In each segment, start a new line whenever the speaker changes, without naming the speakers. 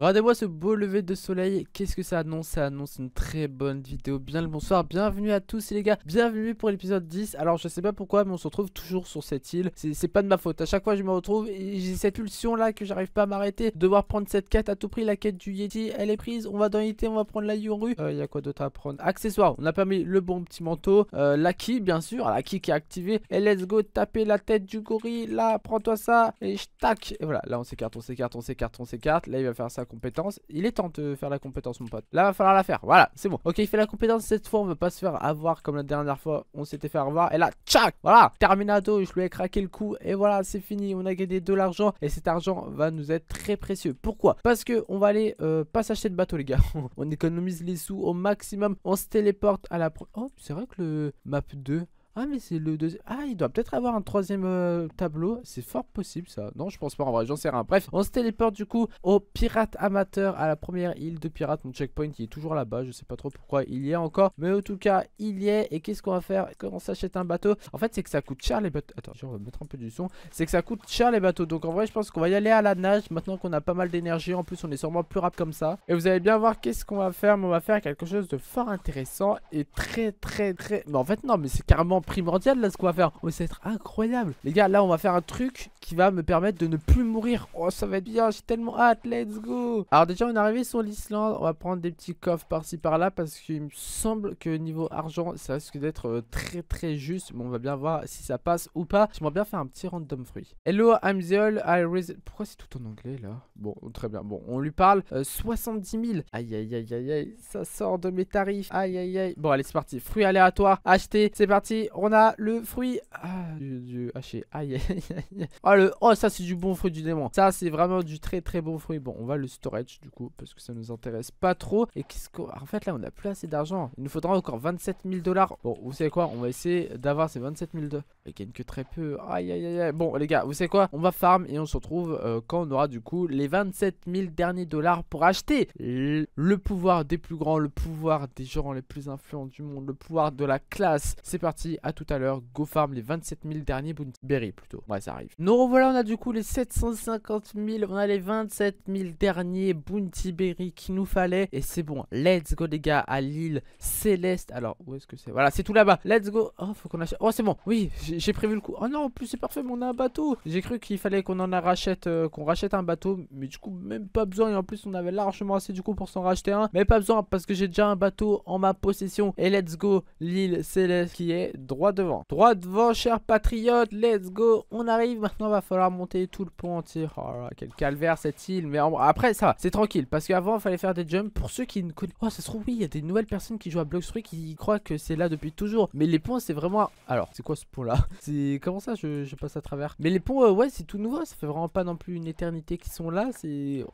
Regardez-moi ce beau lever de soleil, qu'est-ce que ça annonce Ça annonce une très bonne vidéo, bien le bonsoir, bienvenue à tous les gars, bienvenue pour l'épisode 10 Alors je sais pas pourquoi mais on se retrouve toujours sur cette île, c'est pas de ma faute, à chaque fois je me retrouve j'ai cette pulsion là que j'arrive pas à m'arrêter Devoir prendre cette quête à tout prix, la quête du Yeti, elle est prise, on va dans l'été, on va prendre la Yoru Il euh, y a quoi d'autre à prendre Accessoires, on a pas mis le bon petit manteau, euh, la ki bien sûr, la ki qui est activée Et let's go taper la tête du gorille, là prends-toi ça, et tac Et voilà, là on s'écarte, on s'écarte, on s'écarte, on s'écarte, là il va faire ça compétence. Il est temps de faire la compétence, mon pote. Là, va falloir la faire. Voilà, c'est bon. Ok, il fait la compétence cette fois. On va pas se faire avoir comme la dernière fois. On s'était fait avoir. Et là, tchac Voilà, terminado je lui ai craqué le coup. Et voilà, c'est fini. On a gagné de l'argent. Et cet argent va nous être très précieux. Pourquoi Parce que on va aller euh, pas s'acheter de bateau, les gars. on économise les sous au maximum. On se téléporte à la... Oh, c'est vrai que le map 2... Ah, mais c'est le deuxième. Ah, il doit peut-être avoir un troisième euh, tableau. C'est fort possible ça. Non, je pense pas en vrai, j'en sais rien. Bref, on se téléporte du coup au pirate amateur à la première île de pirate. Mon checkpoint, il est toujours là-bas. Je sais pas trop pourquoi il y est encore. Mais en tout cas, il y est. Et qu'est-ce qu'on va faire Quand s'achète un bateau En fait, c'est que ça coûte cher les bateaux. Attends, on va mettre un peu du son. C'est que ça coûte cher les bateaux. Donc en vrai, je pense qu'on va y aller à la nage. Maintenant qu'on a pas mal d'énergie, en plus, on est sûrement plus rap comme ça. Et vous allez bien voir qu'est-ce qu'on va faire. Mais on va faire quelque chose de fort intéressant et très, très, très. Mais en fait, non, mais c'est carrément primordial là ce qu'on va faire. Oh, ça va être incroyable. Les gars, là on va faire un truc qui va me permettre de ne plus mourir. Oh, ça va être bien, j'ai tellement hâte, let's go. Alors déjà, on est arrivé sur l'Islande. On va prendre des petits coffres par-ci par-là parce qu'il me semble que niveau argent, ça risque d'être euh, très très juste. Mais on va bien voir si ça passe ou pas. J'aimerais bien faire un petit random fruit. Hello, I'm the old I raise... Pourquoi c'est tout en anglais là Bon, très bien. Bon, on lui parle 70 euh, 000. Aïe, aïe, aïe, aïe, aïe. Ça sort de mes tarifs. Aïe, aïe, aïe. Bon, allez, c'est parti. Fruits aléatoire. acheter. C'est parti on a le fruit ah, du, haché. Aïe, aïe, aïe. Oh, le... oh ça, c'est du bon fruit du démon. Ça, c'est vraiment du très, très bon fruit. Bon, on va le storage, du coup, parce que ça nous intéresse pas trop. Et qu'est-ce qu'on... En fait, là, on a plus assez d'argent. Il nous faudra encore 27 000 dollars. Bon, vous savez quoi On va essayer d'avoir ces 27 000 dollars. Il gagne que très peu. Aïe, aïe, aïe, Bon, les gars, vous savez quoi On va farm et on se retrouve euh, quand on aura, du coup, les 27 000 derniers dollars pour acheter le pouvoir des plus grands, le pouvoir des gens les plus influents du monde, le pouvoir de la classe. C'est parti a tout à l'heure. Go farm les 27 000 derniers Bounty Berry plutôt. Ouais, ça arrive. Nous revoilà, on a du coup les 750 000. On a les 27 000 derniers Bounty Berry qu'il nous fallait. Et c'est bon. Let's go, les gars, à l'île céleste. Alors, où est-ce que c'est Voilà, c'est tout là-bas. Let's go. Oh, faut qu'on achète. Oh, c'est bon. Oui, j'ai prévu le coup. Oh non, en plus, c'est parfait, mais on a un bateau. J'ai cru qu'il fallait qu'on en rachète, euh, qu'on rachète un bateau. Mais du coup, même pas besoin. Et en plus, on avait largement assez du coup pour s'en racheter un. Mais pas besoin parce que j'ai déjà un bateau en ma possession. Et let's go, l'île céleste qui est droit devant. Droit devant, cher Patriote, let's go. On arrive, maintenant va falloir monter tout le pont entier. Oh là, quel calvaire cette île. Mais après, ça c'est tranquille. Parce qu'avant, il fallait faire des jumps. Pour ceux qui ne connaissent... Oh, ça se trouve, oui, il y a des nouvelles personnes qui jouent à Street, qui croient que c'est là depuis toujours. Mais les ponts, c'est vraiment... Alors, c'est quoi ce pont-là C'est... Comment ça, je... passe à travers Mais les ponts, euh, ouais, c'est tout nouveau. Ça fait vraiment pas non plus une éternité qu'ils sont là. C'est...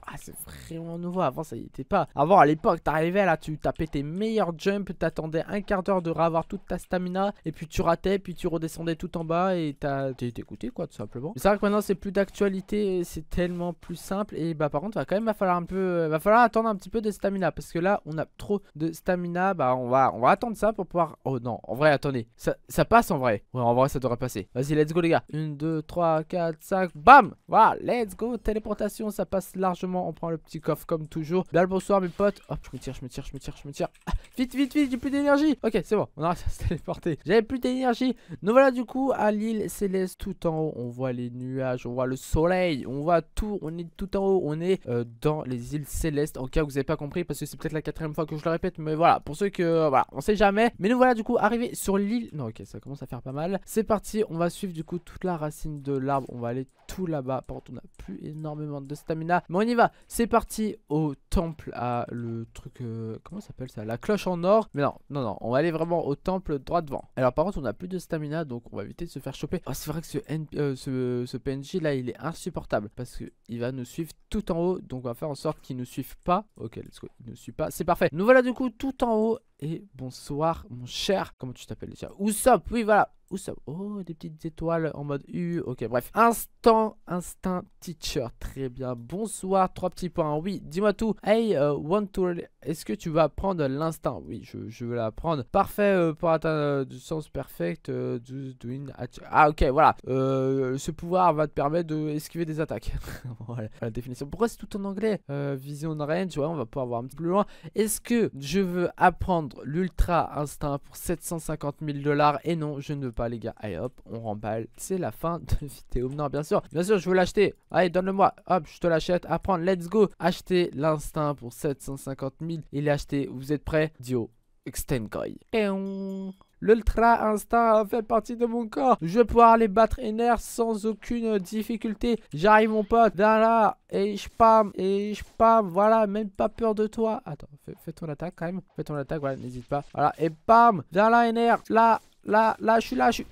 vraiment nouveau. Avant, ça y était pas. Avant, à l'époque, t'arrivais là, tu tapais tes meilleurs jumps, t'attendais un quart d'heure de ravoir toute ta stamina. Et puis tu ratais, puis tu redescendais tout en bas et t'es écouté quoi tout simplement. C'est vrai que maintenant c'est plus d'actualité, c'est tellement plus simple et bah par contre va quand même va falloir un peu, euh, va falloir attendre un petit peu de stamina parce que là on a trop de stamina, bah on va, on va attendre ça pour pouvoir. Oh non, en vrai attendez, ça, ça passe en vrai. Ouais en vrai ça devrait passer. Vas-y let's go les gars. 1, 2, 3, 4, 5, bam Voilà, let's go, téléportation, ça passe largement, on prend le petit coffre comme toujours. Bien le bonsoir mes potes. Hop, je me tire, je me tire, je me tire, je me tire. Ah, vite, vite, vite, j'ai plus d'énergie. Ok, c'est bon, on arrête de se téléporter. J'avais plus d'énergie. Nous voilà du coup à l'île céleste tout en haut. On voit les nuages, on voit le soleil, on voit tout. On est tout en haut, on est euh, dans les îles célestes. En cas où vous n'avez pas compris, parce que c'est peut-être la quatrième fois que je le répète, mais voilà, pour ceux que, euh, voilà, on sait jamais. Mais nous voilà du coup arrivé sur l'île. Non, ok, ça commence à faire pas mal. C'est parti, on va suivre du coup toute la racine de l'arbre. On va aller tout là-bas. Par contre, on a plus énormément de stamina. Mais on y va. C'est parti au temple à le truc. Euh, comment s'appelle ça La cloche en or. Mais non, non, non. On va aller vraiment au temple droit devant. Alors, par on a plus de stamina donc on va éviter de se faire choper. Ah, c'est vrai que ce, PNJ euh, là il est insupportable parce qu'il va nous suivre tout en haut donc on va faire en sorte qu'il ne suive pas. Ok let's go, il ne suit pas, c'est parfait. Nous voilà du coup tout en haut et bonsoir mon cher, comment tu t'appelles déjà Oussop, oui voilà Oh, des petites étoiles en mode U. Ok, bref. Instant, instinct teacher. Très bien. Bonsoir. Trois petits points. Oui, dis-moi tout. Hey, uh, want to est-ce que tu vas apprendre l'instinct Oui, je, veux l'apprendre Parfait euh, pour atteindre euh, du sens perfect. Euh, ah, ok, voilà. ce pouvoir va te permettre d'esquiver des attaques. voilà la définition. Pourquoi c'est tout en anglais Vision range, on va pouvoir voir un petit peu plus loin. Est-ce que je veux apprendre l'ultra instinct pour 750 000 dollars Et non, je ne veux pas, les gars. Allez hop, on remballe. C'est la fin de la vidéo. Non, bien sûr, bien sûr, je veux l'acheter. Allez, donne-le-moi. Hop, je te l'achète. Apprendre, let's go. Acheter l'instinct pour 750 000 il est acheté. Vous êtes prêts Dio. extend Et on... L'ultra instinct fait partie de mon corps. Je vais pouvoir aller battre Ener sans aucune difficulté. J'arrive mon pote. là Et je pam. Et je pam. Voilà. Même pas peur de toi. Attends. Fais, ton attaque quand même. Fais ton attaque. Voilà. N'hésite pas. Voilà. Et pam. Viens là, Ener Là. Là. Là. Je suis là. Je suis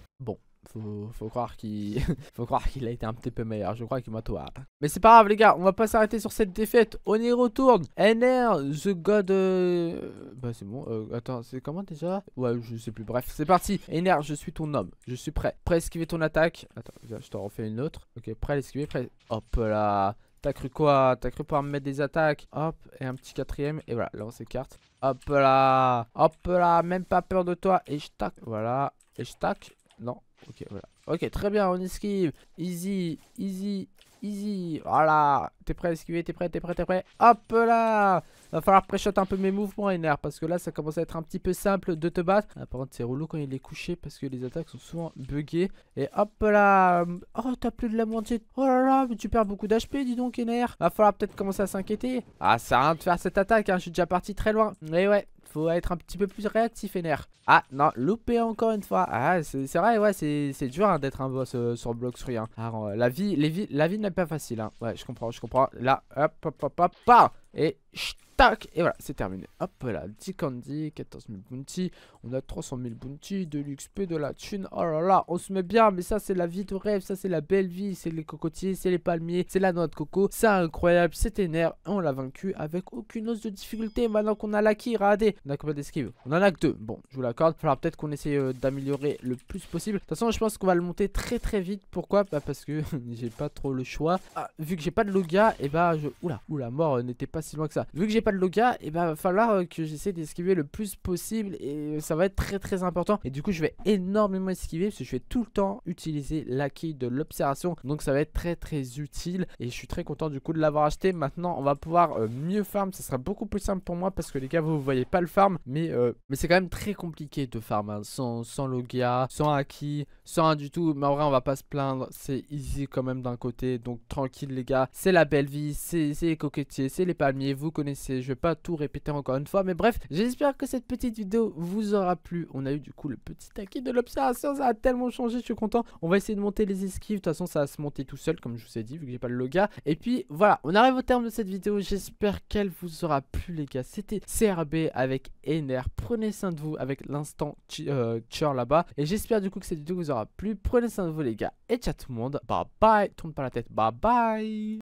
faut, croire qu'il faut a été un petit peu meilleur. Je crois que m'a toi Mais c'est pas grave les gars, on va pas s'arrêter sur cette défaite. On y retourne. NR, The God. Euh, bah c'est bon. Euh, attends, c'est comment déjà Ouais, je sais plus. Bref, c'est parti. NR, je suis ton homme. Je suis prêt. Prêt à esquiver ton attaque. Attends, je t'en refais une autre. Ok, prêt à l'esquiver. Hop là. T'as cru quoi T'as cru pouvoir me mettre des attaques Hop, et un petit quatrième. Et voilà, là on s'écarte. Hop là Hop là Même pas peur de toi. Et je tac. Voilà. Et je tac. Non, Ok, voilà. Ok, très bien, on esquive. Easy, easy, easy. Voilà. T'es prêt à esquiver, t'es prêt, t'es prêt, t'es prêt. Hop là Va falloir préchoter un peu mes mouvements, Ener, parce que là, ça commence à être un petit peu simple de te battre. Ah, par contre, c'est relou quand il est couché, parce que les attaques sont souvent buggées. Et hop là Oh, t'as plus de la moitié. Oh là là, mais tu perds beaucoup d'HP, dis donc, Ener. Va falloir peut-être commencer à s'inquiéter. Ah, ça à rien de faire cette attaque, hein. je suis déjà parti très loin. Mais ouais, faut être un petit peu plus réactif, et nerf. Ah, non, loupé encore une fois. Ah, c'est vrai, ouais, c'est dur hein, d'être un boss euh, sur bloc hein. sur euh, la vie, les la vie n'est pas facile. Hein. Ouais, je comprends, je comprends. Là, hop, hop, hop, hop, et Et voilà, c'est terminé. Hop là, 10 candy, 14 000 bounty. On a 300 000 bounty, de l'XP, de la thune. Oh là là, on se met bien, mais ça c'est la vie de rêve, ça c'est la belle vie. C'est les cocotiers, c'est les palmiers, c'est la noix de coco. C'est incroyable, c'est ténère. On l'a vaincu avec aucune hausse de difficulté. Maintenant qu'on a l'acquis, regardez On a combien d'esquives On en a que deux Bon, je vous l'accorde. Faudra peut-être qu'on essaye euh, d'améliorer le plus possible. De toute façon, je pense qu'on va le monter très très vite. Pourquoi Bah parce que j'ai pas trop le choix. Ah, vu que j'ai pas de loga et eh bah je... Oula, oula, mort euh, n'était pas si loin que ça. Vu que j'ai pas de logia et eh ben va falloir euh, que j'essaie d'esquiver le plus possible et euh, ça va être très très important. Et du coup, je vais énormément esquiver parce que je vais tout le temps utiliser la de l'observation. Donc ça va être très très utile et je suis très content du coup de l'avoir acheté. Maintenant, on va pouvoir euh, mieux farm. Ça sera beaucoup plus simple pour moi parce que les gars, vous voyez pas le farm, mais, mais c'est quand même très compliqué de farm hein. sans, sans Logia, sans acquis sans rien du tout. Mais en vrai, on va pas se plaindre. C'est easy quand même d'un côté. Donc tranquille les gars, c'est la belle vie, c'est les coquetiers, c'est les pages vous connaissez, je vais pas tout répéter encore une fois, mais bref, j'espère que cette petite vidéo vous aura plu. On a eu du coup le petit acquis de l'observation, ça a tellement changé, je suis content. On va essayer de monter les esquives, de toute façon ça va se monter tout seul comme je vous ai dit, vu que j'ai pas le loga. Et puis voilà, on arrive au terme de cette vidéo, j'espère qu'elle vous aura plu les gars. C'était CRB avec Ener, prenez soin de vous avec l'instant Tchur euh, là-bas. Et j'espère du coup que cette vidéo vous aura plu, prenez soin de vous les gars. Et ciao tout le monde, bye bye, tourne pas la tête, bye bye